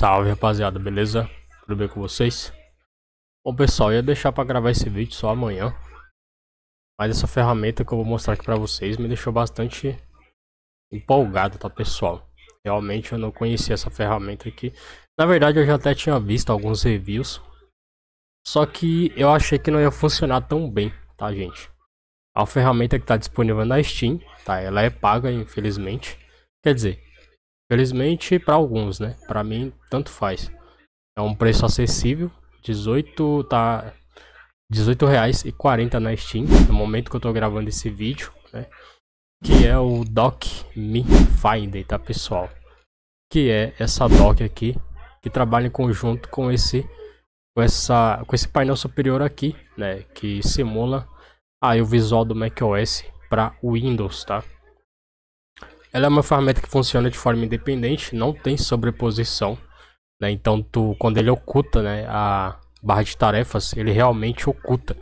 Salve rapaziada, beleza? Tudo bem com vocês? Bom pessoal, ia deixar para gravar esse vídeo só amanhã Mas essa ferramenta que eu vou mostrar aqui para vocês me deixou bastante empolgado, tá pessoal? Realmente eu não conhecia essa ferramenta aqui Na verdade eu já até tinha visto alguns reviews Só que eu achei que não ia funcionar tão bem, tá gente? A ferramenta que está disponível na Steam, tá? Ela é paga, infelizmente Quer dizer, Felizmente para alguns, né? Para mim tanto faz. É um preço acessível, 18 tá 18 reais e 40 na Steam no momento que eu tô gravando esse vídeo, né? Que é o Doc Me Finder, tá pessoal? Que é essa doc aqui que trabalha em conjunto com esse com essa com esse painel superior aqui, né? Que simula aí o visual do macOS para Windows, tá? Ela é uma ferramenta que funciona de forma independente, não tem sobreposição. Né? Então, tu, quando ele oculta né, a barra de tarefas, ele realmente oculta.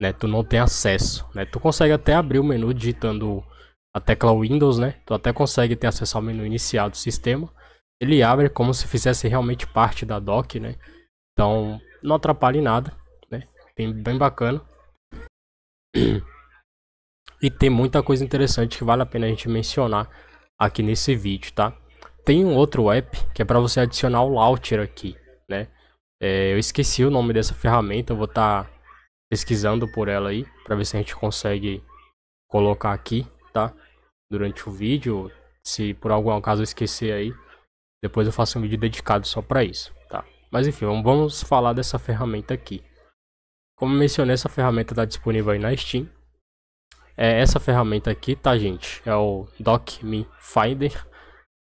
Né? Tu não tem acesso. Né? Tu consegue até abrir o menu digitando a tecla Windows, né? Tu até consegue ter acesso ao menu inicial do sistema. Ele abre como se fizesse realmente parte da dock, né? Então, não atrapalha em nada, né? bem bacana. E tem muita coisa interessante que vale a pena a gente mencionar aqui nesse vídeo, tá? Tem um outro app que é para você adicionar o Launcher aqui, né? É, eu esqueci o nome dessa ferramenta, eu vou estar tá pesquisando por ela aí para ver se a gente consegue colocar aqui, tá? Durante o vídeo, se por algum caso eu esquecer aí, depois eu faço um vídeo dedicado só para isso, tá? Mas enfim, vamos falar dessa ferramenta aqui. Como mencionei, essa ferramenta está disponível aí na Steam, é essa ferramenta aqui, tá, gente? É o DocMe Finder.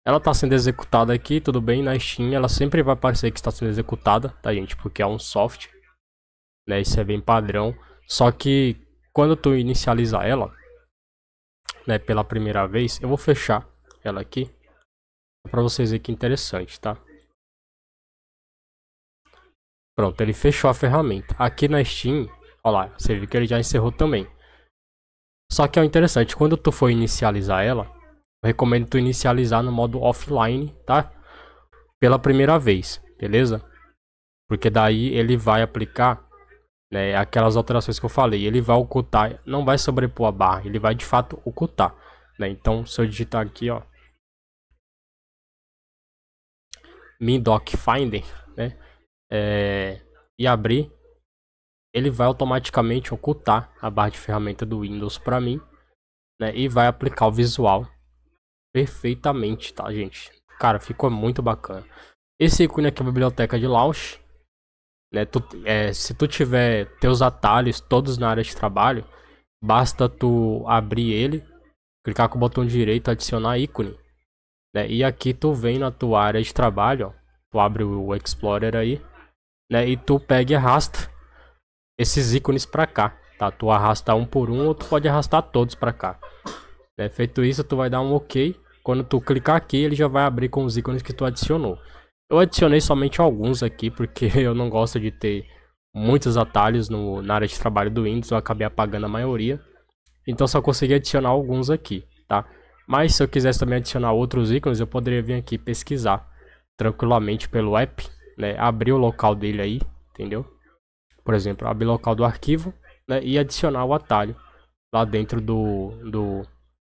Ela está sendo executada aqui, tudo bem, na Steam. Ela sempre vai aparecer que está sendo executada, tá, gente? Porque é um soft. Né? Isso é bem padrão. Só que quando tu inicializar ela, né, pela primeira vez, eu vou fechar ela aqui para vocês verem que interessante, tá? Pronto, ele fechou a ferramenta. Aqui na Steam, olha lá, você viu que ele já encerrou também. Só que é interessante, quando tu for inicializar ela, eu recomendo tu inicializar no modo offline, tá? Pela primeira vez, beleza? Porque daí ele vai aplicar né, aquelas alterações que eu falei. Ele vai ocultar, não vai sobrepor a barra, ele vai de fato ocultar. Né? Então, se eu digitar aqui, ó, min doc finder, né, é, e abrir, ele vai automaticamente ocultar a barra de ferramenta do Windows para mim, né? E vai aplicar o visual perfeitamente, tá, gente? Cara, ficou muito bacana. Esse ícone aqui é a biblioteca de Launch, né? Tu, é, se tu tiver teus atalhos todos na área de trabalho, basta tu abrir ele, clicar com o botão direito, adicionar ícone, né? E aqui tu vem na tua área de trabalho, ó, tu abre o Explorer aí, né? E tu pega e arrasta esses ícones para cá, tá? Tu arrastar um por um ou tu pode arrastar todos para cá. É, feito isso, tu vai dar um OK. Quando tu clicar aqui, ele já vai abrir com os ícones que tu adicionou. Eu adicionei somente alguns aqui, porque eu não gosto de ter muitos atalhos no, na área de trabalho do Windows, eu acabei apagando a maioria. Então só consegui adicionar alguns aqui, tá? Mas se eu quisesse também adicionar outros ícones, eu poderia vir aqui pesquisar tranquilamente pelo app, né? Abrir o local dele aí, entendeu? por exemplo, abrir local do arquivo né, e adicionar o atalho lá dentro do, do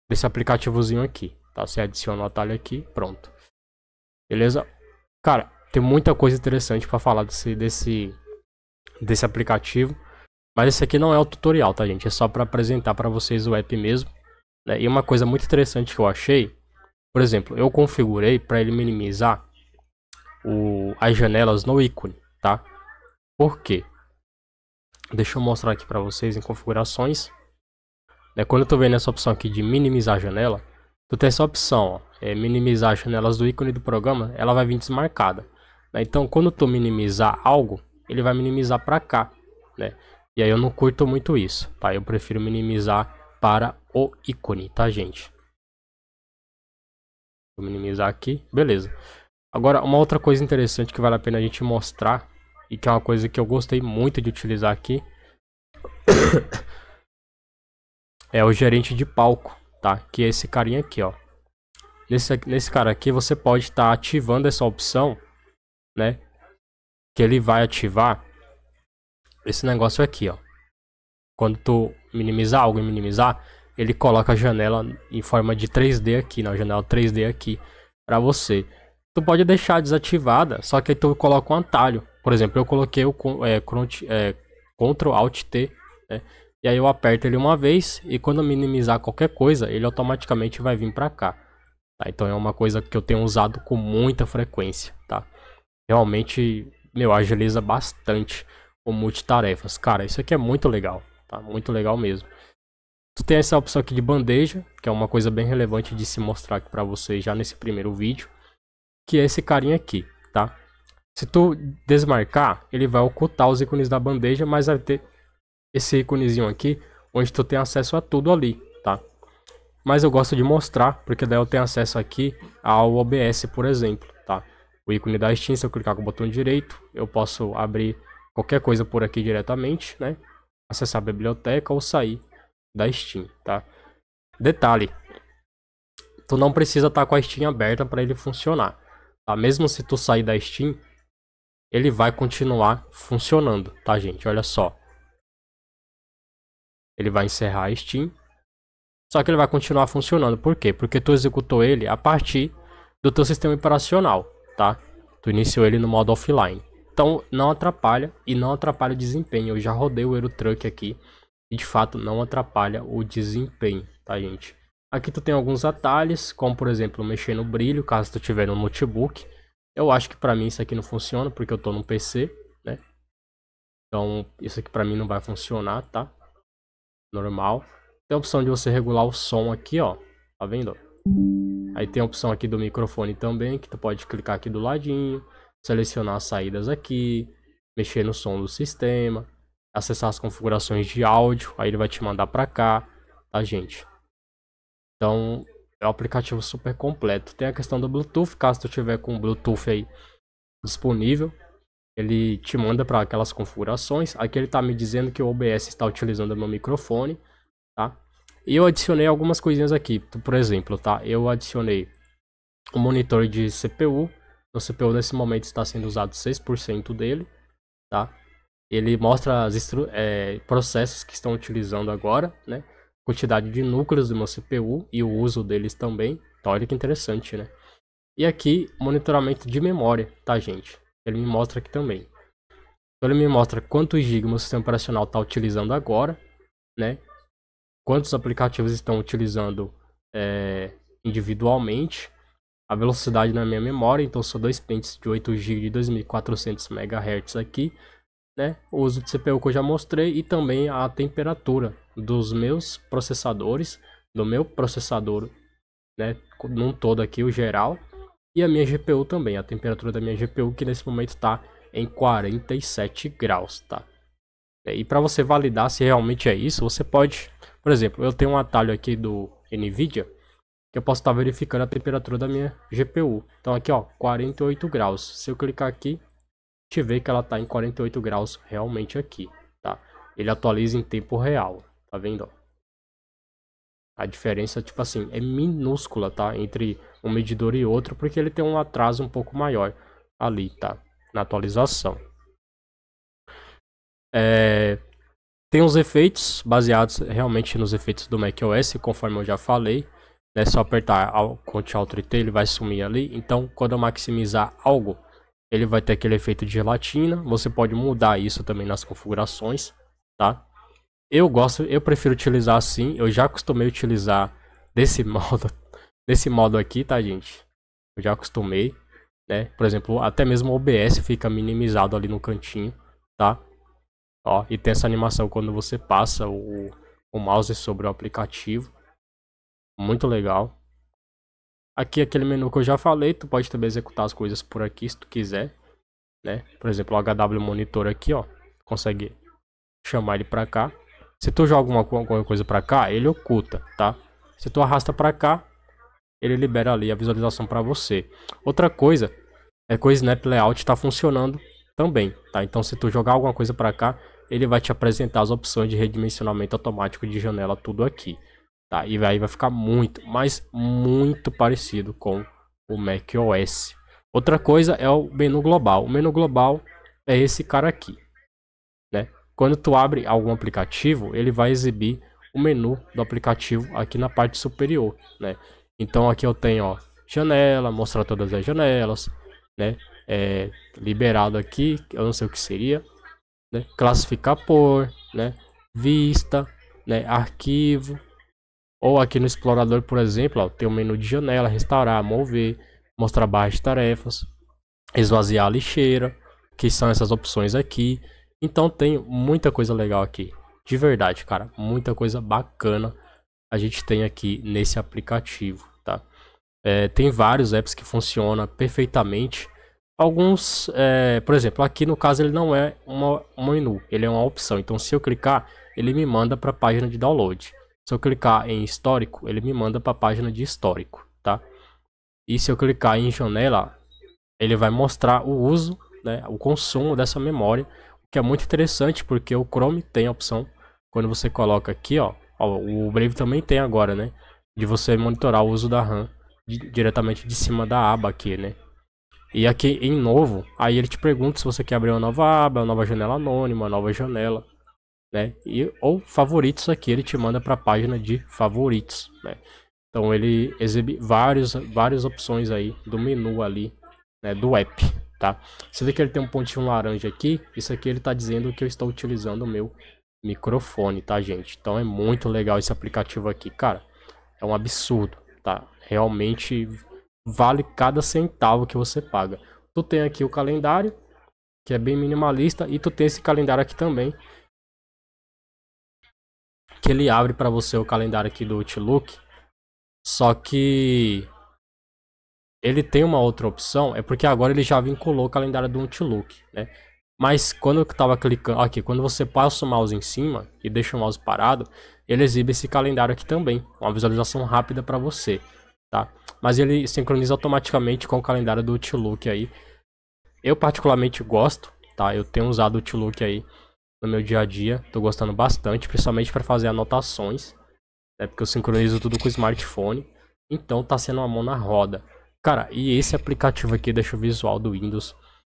desse aplicativozinho aqui, tá? Você adiciona o atalho aqui, pronto. Beleza? Cara, tem muita coisa interessante para falar desse, desse desse aplicativo, mas esse aqui não é o tutorial, tá gente? É só para apresentar para vocês o app mesmo. Né? E uma coisa muito interessante que eu achei, por exemplo, eu configurei para ele minimizar o, as janelas no ícone, tá? Por quê? Deixa eu mostrar aqui para vocês em configurações. É quando eu estou vendo essa opção aqui de minimizar a janela, tu tem essa opção, ó, é minimizar as janelas do ícone do programa, ela vai vir desmarcada. Né? Então, quando tu minimizar algo, ele vai minimizar para cá, né? E aí eu não curto muito isso, tá? Eu prefiro minimizar para o ícone, tá, gente? Vou minimizar aqui, beleza. Agora, uma outra coisa interessante que vale a pena a gente mostrar e que é uma coisa que eu gostei muito de utilizar aqui, é o gerente de palco, tá? Que é esse carinha aqui, ó. Nesse, nesse cara aqui você pode estar tá ativando essa opção, né? Que ele vai ativar esse negócio aqui, ó. Quando tu minimizar algo e minimizar, ele coloca a janela em forma de 3D aqui, na né? janela 3D aqui para você. Tu pode deixar desativada, só que aí tu coloca um atalho por exemplo, eu coloquei o é, é, Ctrl Alt T, né? E aí eu aperto ele uma vez e quando eu minimizar qualquer coisa, ele automaticamente vai vir para cá. Tá? Então é uma coisa que eu tenho usado com muita frequência, tá? Realmente, meu, agiliza bastante o multitarefas. Cara, isso aqui é muito legal, tá? Muito legal mesmo. Tu tem essa opção aqui de bandeja, que é uma coisa bem relevante de se mostrar aqui para vocês já nesse primeiro vídeo, que é esse carinha aqui, tá? Se tu desmarcar, ele vai ocultar os ícones da bandeja, mas vai ter esse íconezinho aqui, onde tu tem acesso a tudo ali, tá? Mas eu gosto de mostrar, porque daí eu tenho acesso aqui ao OBS, por exemplo, tá? O ícone da Steam, se eu clicar com o botão direito, eu posso abrir qualquer coisa por aqui diretamente, né? Acessar a biblioteca ou sair da Steam, tá? Detalhe, tu não precisa estar tá com a Steam aberta para ele funcionar. Tá? Mesmo se tu sair da Steam, ele vai continuar funcionando, tá gente? Olha só. Ele vai encerrar a Steam. Só que ele vai continuar funcionando. Por quê? Porque tu executou ele a partir do teu sistema operacional, tá? Tu iniciou ele no modo offline. Então não atrapalha e não atrapalha o desempenho. Eu já rodei o Euro Truck aqui e de fato não atrapalha o desempenho, tá gente? Aqui tu tem alguns atalhos, como por exemplo mexer no brilho, caso tu tiver no notebook. Eu acho que para mim isso aqui não funciona porque eu tô num PC, né? Então isso aqui para mim não vai funcionar, tá? Normal. Tem a opção de você regular o som aqui, ó. Tá vendo? Aí tem a opção aqui do microfone também, que tu pode clicar aqui do ladinho, selecionar as saídas aqui, mexer no som do sistema, acessar as configurações de áudio, aí ele vai te mandar para cá, tá, gente? Então, é um aplicativo super completo. Tem a questão do Bluetooth, caso tu tiver com o Bluetooth aí disponível, ele te manda para aquelas configurações. Aqui ele tá me dizendo que o OBS está utilizando meu microfone, tá? E eu adicionei algumas coisinhas aqui, por exemplo, tá? Eu adicionei o um monitor de CPU. O CPU nesse momento está sendo usado 6% dele, tá? Ele mostra os é, eh, processos que estão utilizando agora, né? quantidade de núcleos de uma CPU e o uso deles também. Então olha que interessante, né? E aqui, monitoramento de memória, tá gente? Ele me mostra aqui também. Então ele me mostra quantos GB o sistema operacional está utilizando agora, né? Quantos aplicativos estão utilizando é, individualmente. A velocidade na minha memória, então são dois pentes de 8 GB de 2400 MHz aqui né? O uso de CPU que eu já mostrei e também a temperatura dos meus processadores, do meu processador, né? Num todo aqui, o geral. E a minha GPU também, a temperatura da minha GPU que nesse momento está em 47 graus, tá? É, e para você validar se realmente é isso, você pode, por exemplo, eu tenho um atalho aqui do NVIDIA que eu posso estar tá verificando a temperatura da minha GPU. Então aqui ó, 48 graus. Se eu clicar aqui, gente vê que ela está em 48 graus realmente aqui, tá? Ele atualiza em tempo real, tá vendo? A diferença, tipo assim, é minúscula, tá? Entre um medidor e outro, porque ele tem um atraso um pouco maior ali, tá? Na atualização. É... Tem os efeitos baseados realmente nos efeitos do macOS, conforme eu já falei. É Só apertar Ctrl Alt T, ele vai sumir ali. Então, quando eu maximizar algo, ele vai ter aquele efeito de gelatina. Você pode mudar isso também nas configurações, tá? Eu gosto, eu prefiro utilizar assim. Eu já acostumei utilizar desse modo, desse modo aqui, tá, gente? Eu já acostumei, né? Por exemplo, até mesmo o OBS fica minimizado ali no cantinho, tá? Ó, e tem essa animação quando você passa o, o mouse sobre o aplicativo. Muito legal. Aqui aquele menu que eu já falei, tu pode também executar as coisas por aqui se tu quiser, né? Por exemplo, o HW Monitor aqui, ó, consegue chamar ele para cá. Se tu joga alguma coisa para cá, ele oculta, tá? Se tu arrasta para cá, ele libera ali a visualização para você. Outra coisa é que o Snap Layout está funcionando também, tá? Então se tu jogar alguma coisa para cá, ele vai te apresentar as opções de redimensionamento automático de janela tudo aqui. Tá? E aí vai ficar muito, mas muito parecido com o macOS. Outra coisa é o menu global. O menu global é esse cara aqui. Né? Quando tu abre algum aplicativo, ele vai exibir o menu do aplicativo aqui na parte superior. Né? Então aqui eu tenho ó, janela, mostrar todas as janelas, né? É, liberado aqui, eu não sei o que seria, né? classificar por, né? vista, né? arquivo, ou aqui no explorador, por exemplo, ó, tem o um menu de janela, restaurar, mover, mostrar barra de tarefas, esvaziar a lixeira, que são essas opções aqui. Então tem muita coisa legal aqui, de verdade, cara, muita coisa bacana a gente tem aqui nesse aplicativo, tá? É, tem vários apps que funcionam perfeitamente. Alguns, é, por exemplo, aqui no caso ele não é um menu, ele é uma opção. Então se eu clicar, ele me manda para a página de download. Se eu clicar em histórico, ele me manda para a página de histórico, tá? E se eu clicar em janela, ele vai mostrar o uso, né, o consumo dessa memória, o que é muito interessante porque o Chrome tem a opção quando você coloca aqui, ó, ó o Brave também tem agora, né, de você monitorar o uso da RAM de, diretamente de cima da aba aqui, né? E aqui em novo, aí ele te pergunta se você quer abrir uma nova aba, uma nova janela anônima, uma nova janela né? E, ou favoritos aqui, ele te manda para a página de favoritos, né? Então ele exibe vários, várias opções aí do menu ali, né, do app, tá? Você vê que ele tem um pontinho laranja aqui, isso aqui ele está dizendo que eu estou utilizando o meu microfone, tá, gente? Então é muito legal esse aplicativo aqui, cara. É um absurdo, tá? Realmente vale cada centavo que você paga. Tu tem aqui o calendário, que é bem minimalista, e tu tem esse calendário aqui também, que ele abre para você o calendário aqui do Outlook. Só que ele tem uma outra opção, é porque agora ele já vinculou o calendário do Outlook, né? Mas quando eu estava clicando aqui, quando você passa o mouse em cima e deixa o mouse parado, ele exibe esse calendário aqui também, uma visualização rápida para você, tá? Mas ele sincroniza automaticamente com o calendário do Outlook aí. Eu particularmente gosto, tá? Eu tenho usado o Outlook aí no meu dia a dia. Tô gostando bastante, principalmente para fazer anotações. É né? porque eu sincronizo tudo com o smartphone. Então tá sendo uma mão na roda. Cara, e esse aplicativo aqui deixa o visual do Windows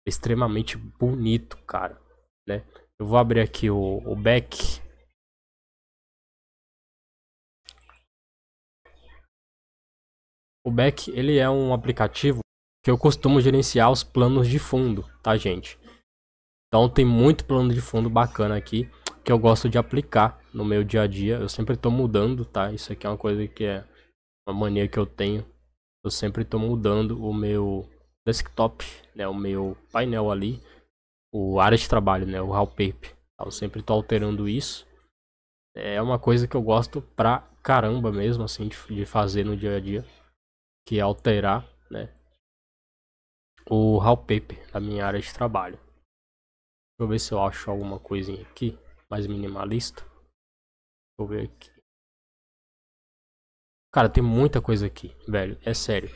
é extremamente bonito, cara. Né? Eu vou abrir aqui o, o back. O back, ele é um aplicativo que eu costumo gerenciar os planos de fundo, tá, gente? Então tem muito plano de fundo bacana aqui que eu gosto de aplicar no meu dia a dia. Eu sempre estou mudando, tá? Isso aqui é uma coisa que é uma mania que eu tenho. Eu sempre estou mudando o meu desktop, né? O meu painel ali, o área de trabalho, né? O wallpaper. Então, eu sempre estou alterando isso. É uma coisa que eu gosto pra caramba mesmo, assim, de, de fazer no dia a dia, que é alterar, né? O wallpaper da minha área de trabalho. Deixa eu ver se eu acho alguma coisinha aqui mais minimalista. Deixa eu ver aqui. Cara, tem muita coisa aqui, velho. É sério.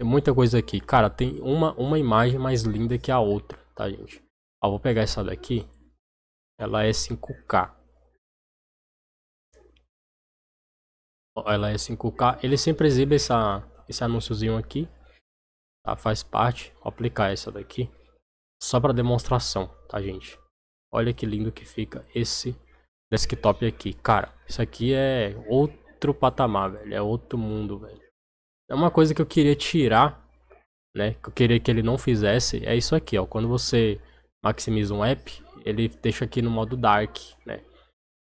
Tem muita coisa aqui. Cara, tem uma, uma imagem mais linda que a outra, tá, gente? Ó, vou pegar essa daqui. Ela é 5K. Ó, ela é 5K. Ele sempre exibe essa, esse anúnciozinho aqui. Tá? Faz parte. Vou aplicar essa daqui. Só para demonstração, tá, gente? Olha que lindo que fica esse desktop aqui. Cara, isso aqui é outro patamar, velho. É outro mundo, velho. É uma coisa que eu queria tirar, né? Que eu queria que ele não fizesse. É isso aqui, ó. Quando você maximiza um app, ele deixa aqui no modo dark, né?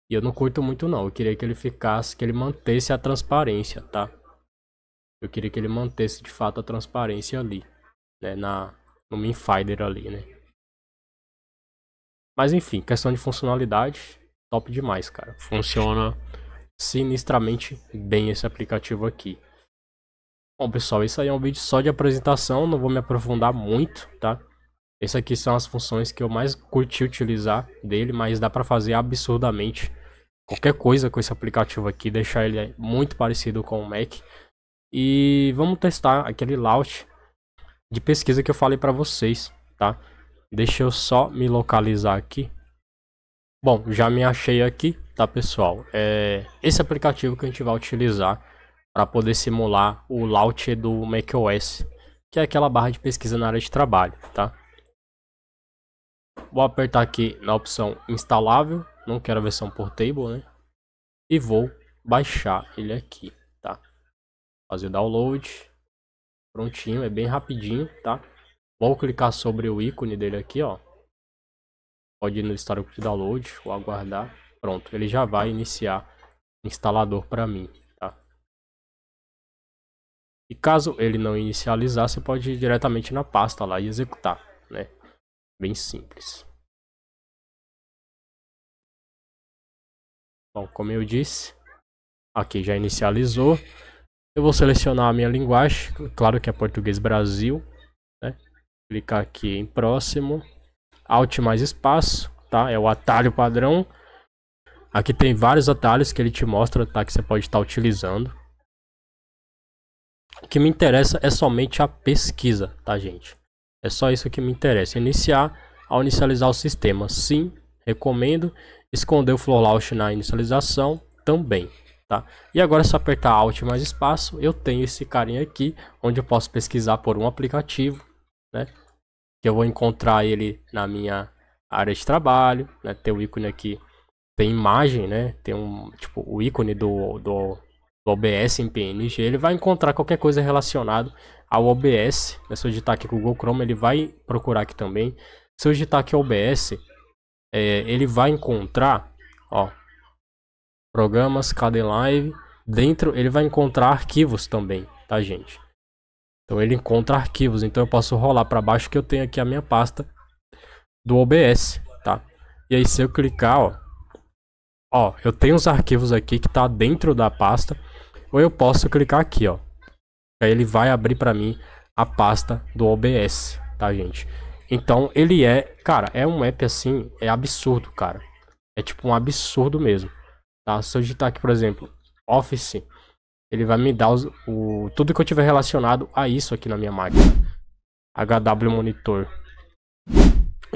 E eu não curto muito não. Eu queria que ele ficasse, que ele mantesse a transparência, tá? Eu queria que ele mantesse de fato a transparência ali, né? Na, no Minfighter ali, né? Mas enfim, questão de funcionalidade, top demais, cara. Funciona sinistramente bem esse aplicativo aqui. Bom, pessoal, isso aí é um vídeo só de apresentação, não vou me aprofundar muito, tá? Essas aqui são as funções que eu mais curti utilizar dele, mas dá para fazer absurdamente qualquer coisa com esse aplicativo aqui, deixar ele muito parecido com o Mac. E vamos testar aquele layout de pesquisa que eu falei para vocês, tá? Deixa eu só me localizar aqui. Bom, já me achei aqui, tá pessoal? É esse aplicativo que a gente vai utilizar para poder simular o launch do macOS, que é aquela barra de pesquisa na área de trabalho, tá? Vou apertar aqui na opção instalável, não quero a versão portable, né? E vou baixar ele aqui, tá? Fazer o download. Prontinho, é bem rapidinho, tá? vou clicar sobre o ícone dele aqui, ó. Pode ir no histórico de download ou aguardar. Pronto, ele já vai iniciar o instalador para mim, tá? E caso ele não inicializar, você pode ir diretamente na pasta lá e executar, né? Bem simples. Bom, como eu disse, aqui já inicializou. Eu vou selecionar a minha linguagem, claro que é português Brasil, né? Clicar aqui em próximo, Alt mais espaço, tá? É o atalho padrão. Aqui tem vários atalhos que ele te mostra, tá? Que você pode estar utilizando. O que me interessa é somente a pesquisa, tá, gente? É só isso que me interessa. Iniciar ao inicializar o sistema, sim, recomendo. Esconder o Flow Launch na inicialização, também. Tá? E agora é só apertar Alt mais espaço, eu tenho esse carinha aqui, onde eu posso pesquisar por um aplicativo, né? Que eu vou encontrar ele na minha área de trabalho, né? Tem o ícone aqui, tem imagem, né? Tem um, tipo, o ícone do, do, do OBS em PNG, ele vai encontrar qualquer coisa relacionada ao OBS. Né? Se eu digitar aqui Google Chrome, ele vai procurar aqui também. Se eu digitar aqui OBS, é, ele vai encontrar, ó, programas, cada live. Dentro ele vai encontrar arquivos também, tá gente? Então ele encontra arquivos, então eu posso rolar para baixo que eu tenho aqui a minha pasta do OBS, tá? E aí se eu clicar, ó, ó, eu tenho os arquivos aqui que tá dentro da pasta, ou eu posso clicar aqui, ó. Aí ele vai abrir para mim a pasta do OBS, tá, gente? Então ele é, cara, é um app assim, é absurdo, cara. É tipo um absurdo mesmo. Tá? Se eu digitar aqui, por exemplo, Office, ele vai me dar os, o, tudo que eu tiver relacionado a isso aqui na minha máquina. HW Monitor.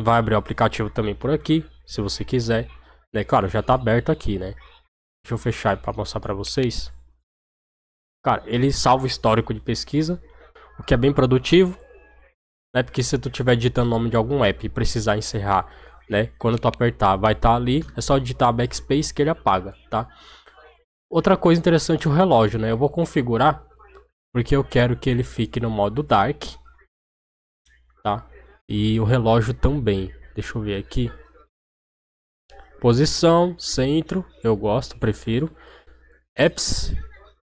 Vai abrir o aplicativo também por aqui, se você quiser. Né? Claro, já está aberto aqui, né? Deixa eu fechar para mostrar para vocês. Cara, ele salva o histórico de pesquisa, o que é bem produtivo, né? Porque se tu tiver digitando o nome de algum app e precisar encerrar né? Quando tu apertar, vai estar tá ali, é só digitar backspace que ele apaga, tá? Outra coisa interessante, o relógio, né? Eu vou configurar, porque eu quero que ele fique no modo dark, tá? E o relógio também, deixa eu ver aqui. Posição, centro, eu gosto, prefiro. Apps,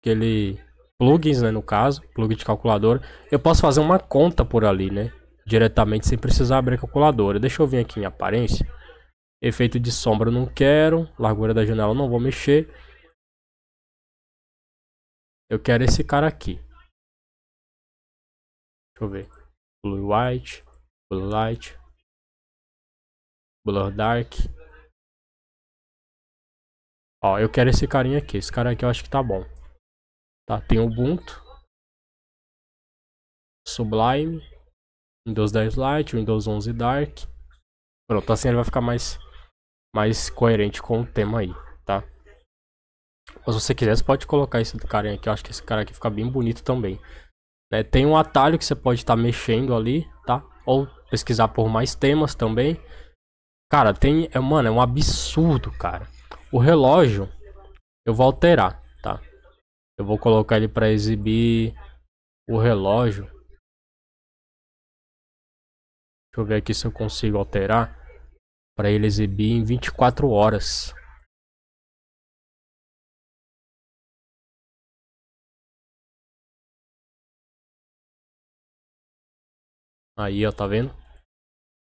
que ele plugins, né, no caso, plugin de calculadora. Eu posso fazer uma conta por ali, né? diretamente sem precisar abrir a calculadora. Deixa eu vir aqui em aparência. Efeito de sombra não quero. Largura da janela não vou mexer. Eu quero esse cara aqui. Deixa eu ver. Blue White. Blue Light. Blur Dark. Ó, eu quero esse carinha aqui. Esse cara aqui eu acho que tá bom. Tá, tem Ubuntu. Sublime. Windows 10 Lite, Windows 11 Dark. Pronto, assim ele vai ficar mais, mais coerente com o tema aí, tá? Mas se você quiser, você pode colocar esse cara aqui. Eu acho que esse cara aqui fica bem bonito também. Né? tem um atalho que você pode estar tá mexendo ali, tá? Ou pesquisar por mais temas também. Cara, tem... É, mano, é um absurdo, cara. O relógio, eu vou alterar, tá? Eu vou colocar ele para exibir o relógio. Deixa eu ver aqui se eu consigo alterar para ele exibir em 24 horas. Aí, ó, tá vendo?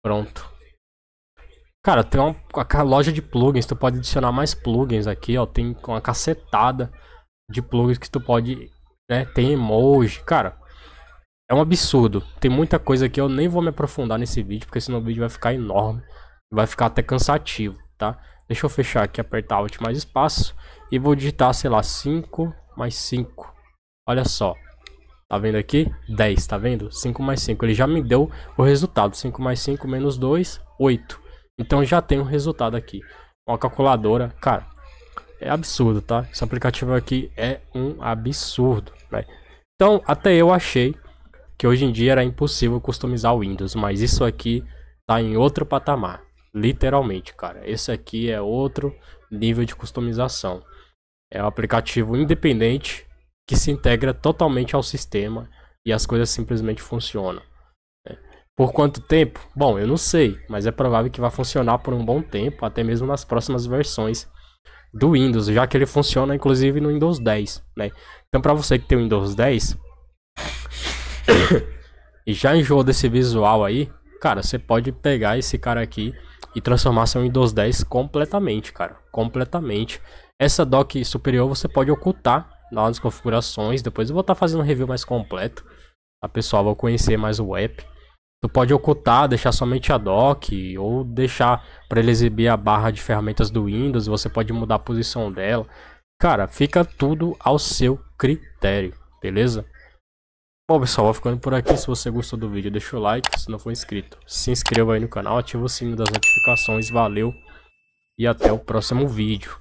Pronto. Cara, tem uma, loja de plugins, tu pode adicionar mais plugins aqui, ó, tem uma cacetada de plugins que tu pode, né, tem emoji, cara. É um absurdo. Tem muita coisa que eu nem vou me aprofundar nesse vídeo, porque senão o vídeo vai ficar enorme. Vai ficar até cansativo, tá? Deixa eu fechar aqui, apertar Alt mais espaço. E vou digitar, sei lá, 5 mais 5. Olha só. Tá vendo aqui? 10, tá vendo? 5 mais 5. Ele já me deu o resultado. 5 mais 5 menos 2, 8. Então já tem o um resultado aqui. Uma calculadora, cara, é absurdo, tá? Esse aplicativo aqui é um absurdo, né? Então, até eu achei que hoje em dia era impossível customizar o Windows, mas isso aqui tá em outro patamar, literalmente, cara. Esse aqui é outro nível de customização. É um aplicativo independente que se integra totalmente ao sistema e as coisas simplesmente funcionam. Né? Por quanto tempo? Bom, eu não sei, mas é provável que vá funcionar por um bom tempo, até mesmo nas próximas versões do Windows, já que ele funciona inclusive no Windows 10, né? Então, para você que tem o Windows 10, e já enjoou desse visual aí, cara, você pode pegar esse cara aqui e transformar seu Windows 10 completamente, cara. Completamente. Essa dock superior você pode ocultar lá nas configurações. Depois eu vou estar tá fazendo um review mais completo. A tá, pessoa vai conhecer mais o app. Tu pode ocultar, deixar somente a dock ou deixar para ele exibir a barra de ferramentas do Windows. Você pode mudar a posição dela. Cara, fica tudo ao seu critério, beleza? Bom pessoal, vou ficando por aqui. Se você gostou do vídeo, deixa o like. Se não for inscrito, se inscreva aí no canal, ativa o sininho das notificações. Valeu e até o próximo vídeo.